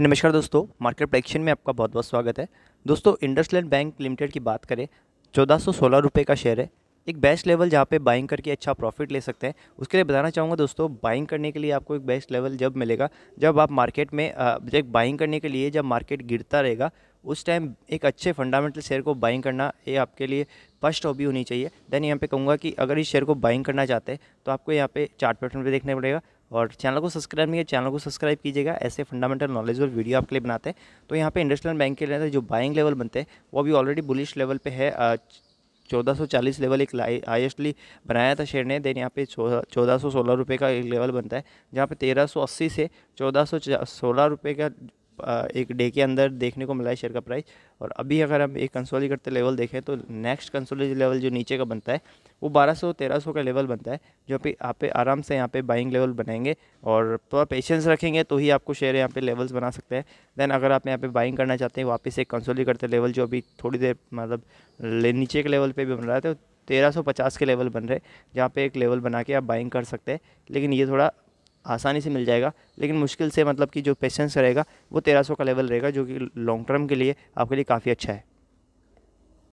तो नमस्कार दोस्तों मार्केट प्रेक्शन में आपका बहुत बहुत स्वागत है दोस्तों इंडसलैंड बैंक लिमिटेड की बात करें चौदह सौ सोलह रुपये का शेयर है एक बेस्ट लेवल जहाँ पे बाइंग करके अच्छा प्रॉफिट ले सकते हैं उसके लिए बताना चाहूँगा दोस्तों बाइंग करने के लिए आपको एक बेस्ट लेवल जब मिलेगा जब आप मार्केट में एक बाइंग करने के लिए जब मार्केट गिरता रहेगा उस टाइम एक अच्छे फंडामेंटल शेयर को बाइंग करना ये आपके लिए फर्स्ट हॉबी होनी चाहिए देन यहाँ पे कहूँगा कि अगर इस शेयर को बाइंग करना चाहते हैं तो आपको यहाँ पे चार्ट पैटर्न पे देखना पड़ेगा और चैनल को सब्सक्राइब नहीं है चैनल को सब्सक्राइब कीजिएगा ऐसे फंडामेंटल नॉलेज और वीडियो आपके लिए बनाते हैं तो यहाँ पे इंडस्ट्रियल बैंक के लिए जो बाइंग लेवल बनते हैं वो अभी ऑलरेडी बुलिश लेवल पे है चौदह सौ चालीस लेवल एक हाइस्टली बनाया था शेयर ने देन यहाँ पे चौदह सौ सोलह रुपये का एक लेवल बनता है जहाँ पे तेरह सौ अस्सी से चौदह सौ सोलह रुपये का एक डे के अंदर देखने को मिला है शेयर का प्राइस और अभी अगर हम एक कंसोली करते लेवल देखें तो नेक्स्ट कंसोली लेवल जो नीचे का बनता है वो 1200 1300 का लेवल बनता है जो कि आप पे आराम से यहाँ पे बाइंग लेवल बनाएंगे और थोड़ा तो पेशेंस रखेंगे तो ही आपको शेयर यहाँ पे लेवल्स बना सकते हैं दैन अगर आप यहाँ पे बाइंग करना चाहते हैं वापस एक कंसोली करते लेवल जो अभी थोड़ी देर मतलब नीचे के लेवल पर भी बन रहा था तो तेरह सौ पचास के लेवल बन रहे जहाँ पे एक लेवल बना के आप बाइंग कर सकते हैं लेकिन ये थोड़ा आसानी से मिल जाएगा लेकिन मुश्किल से मतलब कि जो पेशेंस रहेगा वो तेरह सौ का लेवल रहेगा जो कि लॉन्ग टर्म के लिए आपके लिए काफ़ी अच्छा है